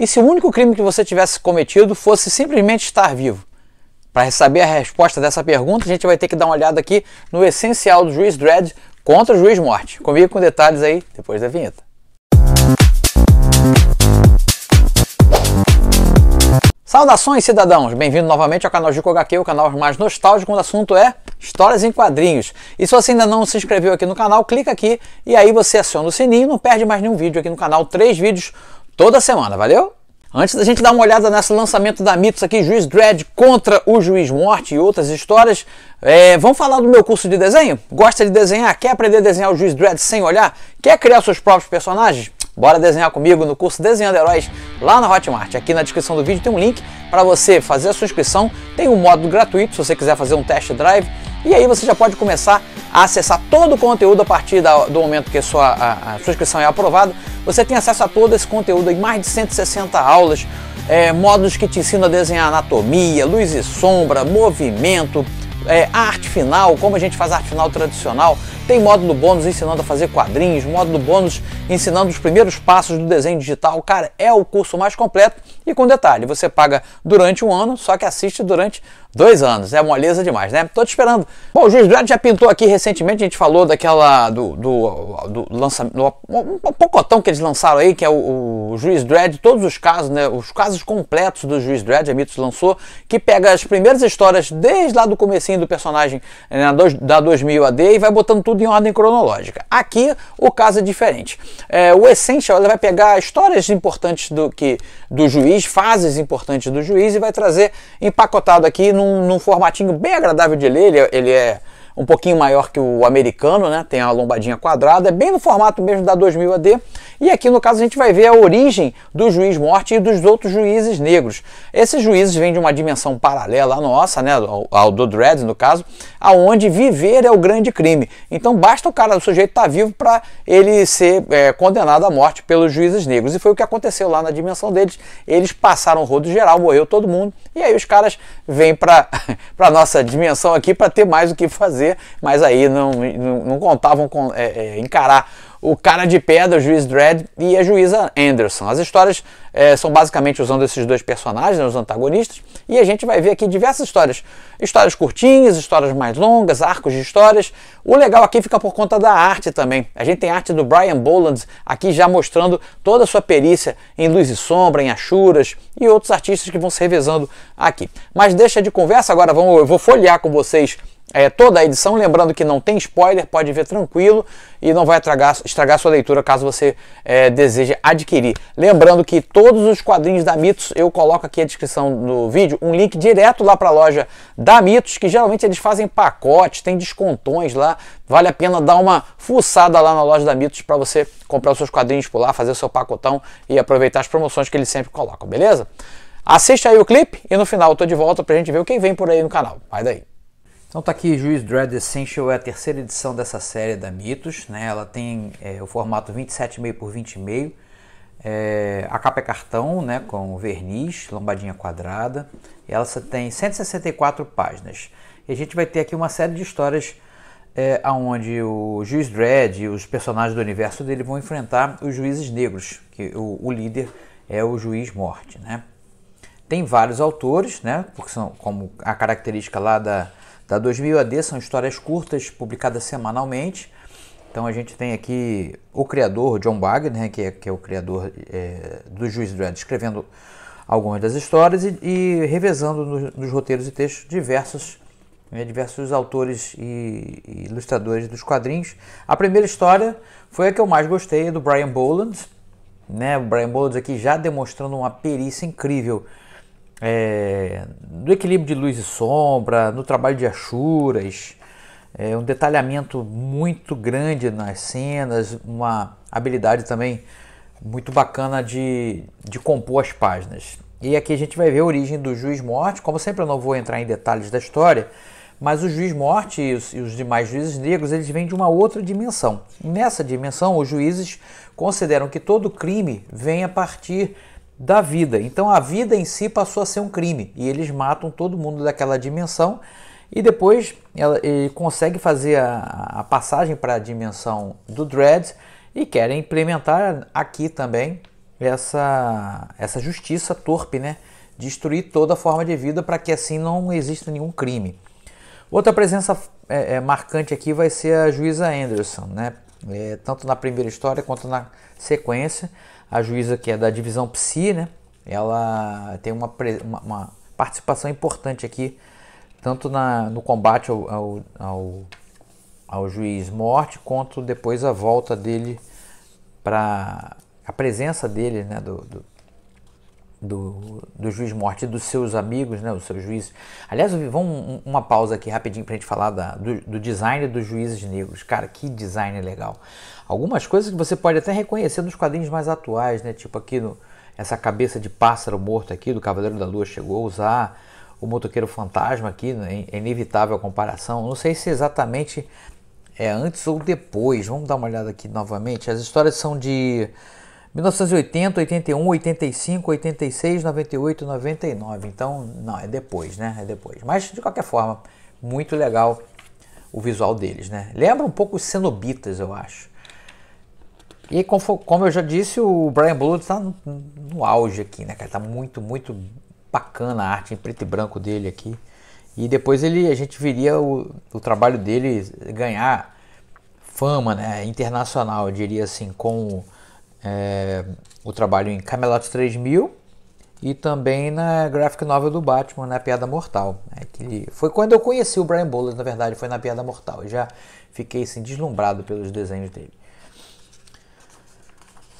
E se o único crime que você tivesse cometido fosse simplesmente estar vivo? Para saber a resposta dessa pergunta, a gente vai ter que dar uma olhada aqui no essencial do juiz Dredd contra o juiz Morte. Comigo com detalhes aí depois da vinheta. Saudações, cidadãos! Bem-vindo novamente ao canal Jico HQ, o canal mais nostálgico, quando o assunto é histórias em quadrinhos. E se você ainda não se inscreveu aqui no canal, clica aqui e aí você aciona o sininho e não perde mais nenhum vídeo aqui no canal. Três vídeos toda semana, valeu? Antes da gente dar uma olhada nesse lançamento da Mitos aqui, Juiz Dread contra o Juiz Morte e outras histórias, é, vamos falar do meu curso de desenho? Gosta de desenhar? Quer aprender a desenhar o Juiz Dread sem olhar? Quer criar seus próprios personagens? Bora desenhar comigo no curso Desenhando Heróis lá na Hotmart. Aqui na descrição do vídeo tem um link para você fazer a sua inscrição, tem um módulo gratuito se você quiser fazer um test drive, e aí você já pode começar acessar todo o conteúdo a partir da, do momento que sua, a, a sua inscrição é aprovada. Você tem acesso a todo esse conteúdo em mais de 160 aulas, é, módulos que te ensinam a desenhar anatomia, luz e sombra, movimento, é, arte final, como a gente faz arte final tradicional, tem módulo bônus ensinando a fazer quadrinhos, módulo bônus ensinando os primeiros passos do desenho digital. Cara, é o curso mais completo e com detalhe, você paga durante um ano, só que assiste durante dois anos. É moleza demais, né? Tô te esperando. Bom, o Juiz Dredd já pintou aqui recentemente, a gente falou daquela do, do, do lançamento, um pocotão que eles lançaram aí, que é o, o Juiz Dredd, todos os casos, né? Os casos completos do Juiz Dredd, a Mitos lançou, que pega as primeiras histórias desde lá do comecinho do personagem né, da 2000 AD e vai botando tudo tudo em ordem cronológica. Aqui o caso é diferente. É, o Essential vai pegar histórias importantes do, que, do juiz, fases importantes do juiz e vai trazer empacotado aqui num, num formatinho bem agradável de ler. ele, é, ele é um pouquinho maior que o americano, né? Tem a lombadinha quadrada, é bem no formato mesmo da 2000 AD. E aqui no caso a gente vai ver a origem do juiz morte e dos outros juízes negros. Esses juízes vêm de uma dimensão paralela à nossa, né, ao, ao do Dredd no caso, aonde viver é o grande crime. Então basta o cara, o sujeito estar tá vivo para ele ser é, condenado à morte pelos juízes negros. E foi o que aconteceu lá na dimensão deles. Eles passaram o rodo geral, morreu todo mundo. E aí os caras vem para a nossa dimensão aqui para ter mais o que fazer, mas aí não, não, não contavam com é, é, encarar o cara de pedra, o juiz Dredd, e a juíza Anderson. As histórias é, são basicamente usando esses dois personagens, né, os antagonistas, e a gente vai ver aqui diversas histórias. Histórias curtinhas, histórias mais longas, arcos de histórias. O legal aqui fica por conta da arte também. A gente tem arte do Brian Boland aqui já mostrando toda a sua perícia em luz e sombra, em achuras e outros artistas que vão se revezando aqui. Mas deixa de conversa, agora vamos, eu vou folhear com vocês é, toda a edição. Lembrando que não tem spoiler, pode ver tranquilo e não vai estragar, estragar sua leitura caso você é, deseje adquirir. Lembrando que todos os quadrinhos da Mitos, eu coloco aqui a descrição do vídeo, um link direto lá para a loja da Mitos, que geralmente eles fazem pacotes, tem descontões lá. Vale a pena dar uma fuçada lá na loja da Mitos para você comprar os seus quadrinhos por lá, fazer o seu pacotão e aproveitar as promoções que eles sempre colocam, beleza? Assista aí o clipe e no final eu tô de volta pra gente ver o que vem por aí no canal. Vai daí. Então tá aqui Juiz Dread Essential, é a terceira edição dessa série da Mitos, né? Ela tem é, o formato 27,5 por 20,5, é, a capa é cartão, né, com verniz, lombadinha quadrada, e ela tem 164 páginas. E a gente vai ter aqui uma série de histórias é, onde o Juiz Dread e os personagens do universo dele vão enfrentar os juízes negros, que o, o líder é o Juiz Morte, né? Tem vários autores, né, porque são como a característica lá da da 2000 AD são histórias curtas publicadas semanalmente. Então a gente tem aqui o criador John Wagner, né, que é, que é o criador é, do Juiz Dredd, escrevendo algumas das histórias e, e revezando nos roteiros e textos diversos, né, diversos autores e, e, ilustradores dos quadrinhos. A primeira história foi a que eu mais gostei, do Brian Boland. Né? O Brian Boland aqui já demonstrando uma perícia incrível é, no equilíbrio de luz e sombra, no trabalho de achuras, é, um detalhamento muito grande nas cenas, uma habilidade também muito bacana de, de compor as páginas. E aqui a gente vai ver a origem do Juiz Morte. Como sempre, eu não vou entrar em detalhes da história, mas o Juiz Morte e os, e os demais juízes negros eles vêm de uma outra dimensão. Nessa dimensão, os juízes consideram que todo crime vem a partir da vida. Então a vida em si passou a ser um crime e eles matam todo mundo daquela dimensão e depois ela, ele consegue fazer a, a passagem para a dimensão do Dread e querem implementar aqui também essa, essa justiça torpe, né? Destruir toda forma de vida para que assim não exista nenhum crime. Outra presença é, é, marcante aqui vai ser a juíza Anderson, né? É, tanto na primeira história quanto na sequência a juíza que é da divisão PSI, né? Ela tem uma, uma, uma participação importante aqui, tanto na, no combate ao, ao, ao, ao juiz morte, quanto depois a volta dele para a presença dele, né? Do, do, do, do juiz Morte e dos seus amigos, né, os seu juiz. Aliás, vamos uma pausa aqui rapidinho para a gente falar da, do, do, design dos juízes negros. Cara, que design legal. Algumas coisas que você pode até reconhecer nos quadrinhos mais atuais, né, tipo aqui no, essa cabeça de pássaro morto aqui do Cavaleiro da Lua chegou a usar, o Motoqueiro Fantasma aqui, né, é inevitável a comparação. Não sei se é exatamente é antes ou depois. Vamos dar uma olhada aqui novamente. As histórias são de 1980, 81, 85, 86, 98, 99. Então, não, é depois, né? É depois. Mas, de qualquer forma, muito legal o visual deles, né? Lembra um pouco os cenobitas, eu acho. E como eu já disse, o Brian Blood está no, auge aqui, né, Está muito, muito bacana a arte em preto e branco dele aqui. E depois ele, a gente viria o, o trabalho dele ganhar fama, né, internacional, eu diria assim, com é, o trabalho em Camelot 3000 e também na graphic novel do Batman, na Piada Mortal. É que foi quando eu conheci o Brian Bolland, na verdade, foi na Piada Mortal. Eu já fiquei assim, deslumbrado pelos desenhos dele.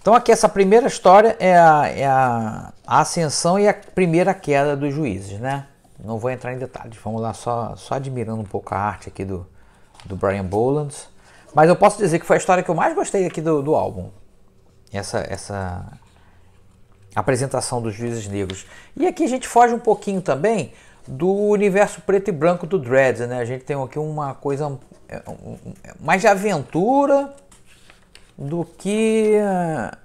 Então aqui essa primeira história é a, é a, ascensão e a primeira queda dos juízes, né? Não vou entrar em detalhes, vamos lá só, só admirando um pouco a arte aqui do, do Brian Boland. Mas eu posso dizer que foi a história que eu mais gostei aqui do, do álbum essa, essa apresentação dos juízes negros. E aqui a gente foge um pouquinho também do universo preto e branco do Dredd, né? A gente tem aqui uma coisa é, é mais de aventura do que ah,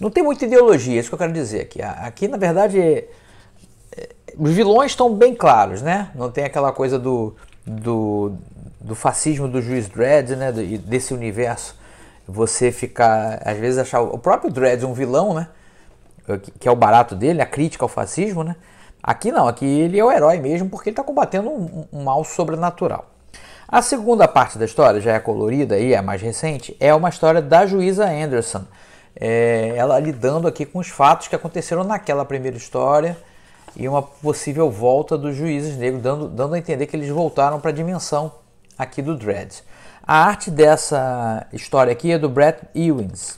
não tem muita ideologia, é isso que eu quero dizer aqui. Ah, aqui, na verdade, os vilões estão bem claros, né? Não tem aquela coisa do, do, do fascismo né? do juiz Dredd, né? Desse universo você ficar, às vezes, achar o próprio Dredd um vilão, né? Que é o barato dele, a crítica ao fascismo, né? Aqui não, aqui ele é o herói mesmo porque ele está combatendo um, um, mal sobrenatural. A segunda parte da história, já é colorida e é mais recente, é uma história da juíza Anderson. É, ela lidando aqui com os fatos que aconteceram naquela primeira história e uma possível volta dos juízes negros, dando, dando a entender que eles voltaram para a dimensão aqui do Dredd. A arte dessa história aqui é do Brett Ewins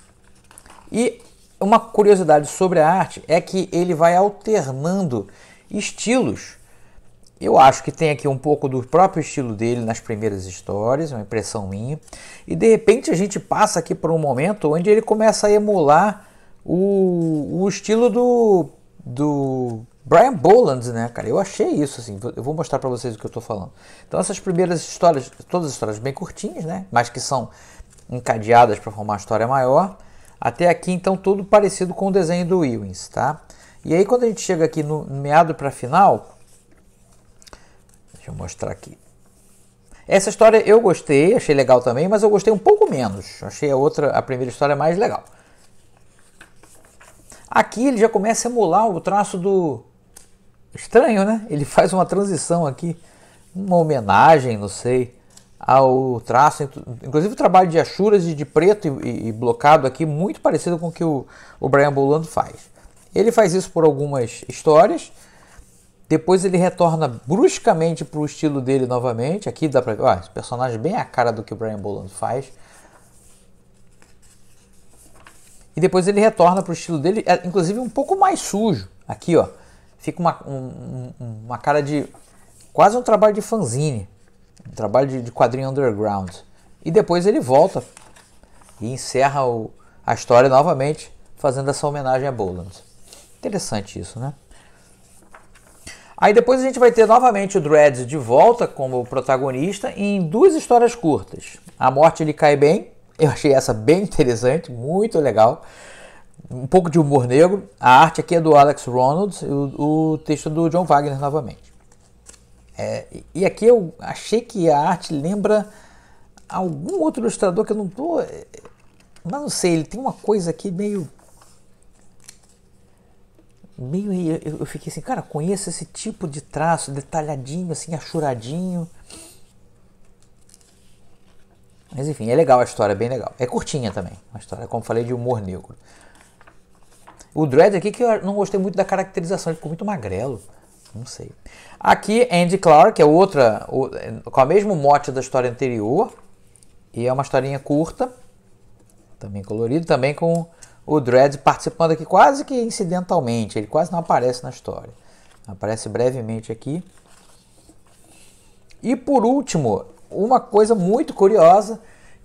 E uma curiosidade sobre a arte é que ele vai alternando estilos. Eu acho que tem aqui um pouco do próprio estilo dele nas primeiras histórias, é uma impressão minha. E de repente a gente passa aqui por um momento onde ele começa a emular o, o estilo do, do Brian Boland, né, cara? Eu achei isso, assim. Eu vou mostrar para vocês o que eu tô falando. Então, essas primeiras histórias, todas histórias bem curtinhas, né? Mas que são encadeadas para formar uma história maior. Até aqui, então, tudo parecido com o desenho do Ewings, tá? E aí, quando a gente chega aqui no meado para final, deixa eu mostrar aqui. Essa história eu gostei, achei legal também, mas eu gostei um pouco menos. Achei a outra, a primeira história mais legal. Aqui ele já começa a emular o traço do Estranho, né? Ele faz uma transição aqui, uma homenagem, não sei, ao traço, inclusive o trabalho de achuras de, de preto e, e, blocado aqui, muito parecido com o que o, o Brian Bolando faz. Ele faz isso por algumas histórias, depois ele retorna bruscamente para o estilo dele novamente. Aqui dá para ver, ó, esse personagem bem a cara do que o Brian Bolland faz. E depois ele retorna para o estilo dele, é, inclusive um pouco mais sujo. Aqui, ó, fica uma, um, uma cara de quase um trabalho de fanzine, um trabalho de, de quadrinho underground. E depois ele volta e encerra o, a história novamente, fazendo essa homenagem a Boland. Interessante isso, né? Aí depois a gente vai ter novamente o Dredd de volta como protagonista em duas histórias curtas. A morte ele cai bem, eu achei essa bem interessante, muito legal um pouco de humor negro. A arte aqui é do Alex Ronalds e o, o texto do John Wagner novamente. É, e aqui eu achei que a arte lembra algum outro ilustrador que eu não tô. Mas não sei, ele tem uma coisa aqui meio. Meio. Eu, eu fiquei assim, cara, conheço esse tipo de traço, detalhadinho, assim, achuradinho. Mas enfim, é legal a história, é bem legal. É curtinha também, a história, como falei, de humor negro. O Dredd aqui que eu não gostei muito da caracterização, ele ficou muito magrelo. Não sei. Aqui, Andy Clark, é outra, é, com a mesmo mote da história anterior. E é uma historinha curta, também colorido, também com o Dredd participando aqui quase que incidentalmente. Ele quase não aparece na história. Aparece brevemente aqui. E por último, uma coisa muito curiosa,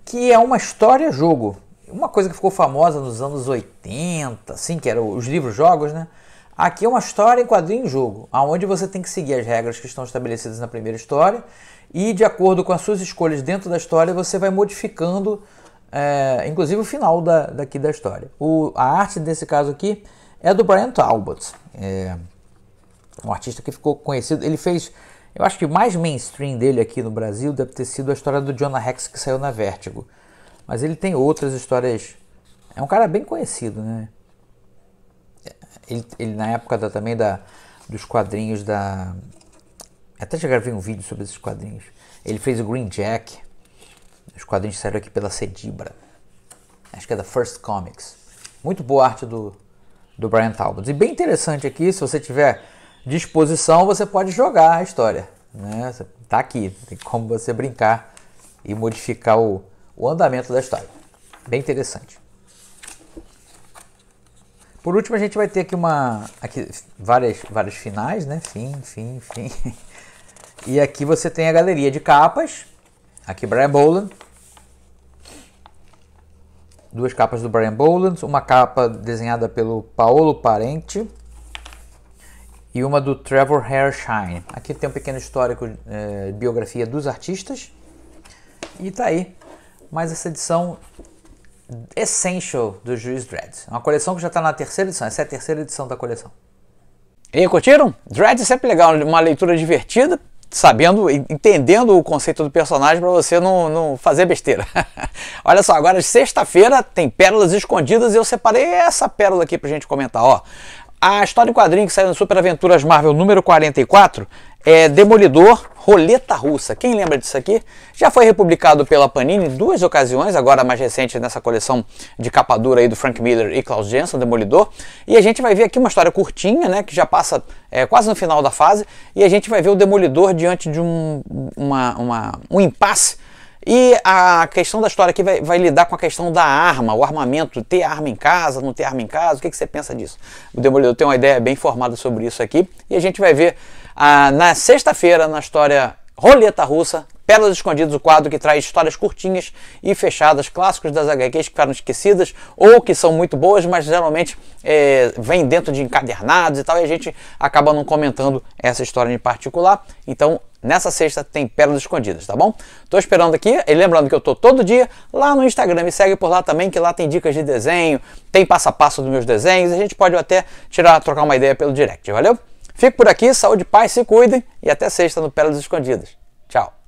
que é uma história-jogo uma coisa que ficou famosa nos anos 80, assim, que eram os livros-jogos, né? Aqui é uma história em quadrinho em jogo, aonde você tem que seguir as regras que estão estabelecidas na primeira história e, de acordo com as suas escolhas dentro da história, você vai modificando, é, inclusive, o final da, daqui da história. O, a arte desse caso aqui é do Brian Talbot, é, um artista que ficou conhecido. Ele fez, eu acho que o mais mainstream dele aqui no Brasil deve ter sido a história do Jonah Hex que saiu na Vertigo. Mas ele tem outras histórias. É um cara bem conhecido, né? Ele, ele na época da, também da, dos quadrinhos da. Até já gravei um vídeo sobre esses quadrinhos. Ele fez o Green Jack. Os quadrinhos saíram aqui pela Cedibra. Acho que é da First Comics. Muito boa arte do, do Brian Talbot. E bem interessante aqui, se você tiver disposição, você pode jogar a história. Né? Tá aqui, tem como você brincar e modificar o, o andamento da história. Bem interessante. Por último, a gente vai ter aqui uma aqui várias vários finais, né? Fim, fim, fim. E aqui você tem a galeria de capas. Aqui Brian Boland. Duas capas do Brian Boland, uma capa desenhada pelo Paolo Parente e uma do Trevor Hershine. Aqui tem um pequeno histórico, eh, biografia dos artistas. E tá aí mais essa edição Essential do Juiz Dredd. É uma coleção que já está na terceira edição, essa é a terceira edição da coleção. E aí, curtiram? Dredd é sempre legal, uma leitura divertida, sabendo, entendendo o conceito do personagem para você não, não fazer besteira. Olha só, agora sexta-feira tem pérolas escondidas e eu separei essa pérola aqui pra gente comentar, ó. A história em quadrinho que saiu no Super Aventuras Marvel número 44 é Demolidor Roleta Russa. Quem lembra disso aqui? Já foi republicado pela Panini em duas ocasiões, agora mais recente nessa coleção de capa dura aí do Frank Miller e Klaus Jensen, Demolidor. E a gente vai ver aqui uma história curtinha, né, que já passa é, quase no final da fase, e a gente vai ver o Demolidor diante de um, uma, uma, um impasse e a questão da história aqui vai, vai, lidar com a questão da arma, o armamento, ter arma em casa, não ter arma em casa, o que, que você pensa disso? O Demolidor tem uma ideia bem formada sobre isso aqui e a gente vai ver ah, na sexta-feira na história Roleta Russa, Pérolas Escondidas, o quadro que traz histórias curtinhas e fechadas, clássicos das HQs que ficaram esquecidas ou que são muito boas, mas geralmente é, vem dentro de encadernados e tal, e a gente acaba não comentando essa história em particular. Então, nessa sexta tem Pérolas Escondidas, tá bom? Tô esperando aqui, e lembrando que eu tô todo dia lá no Instagram, me segue por lá também, que lá tem dicas de desenho, tem passo a passo dos meus desenhos, a gente pode até tirar, trocar uma ideia pelo direct, valeu? Fico por aqui, saúde, paz, se cuidem e até sexta no Pérolas Escondidas. Tchau!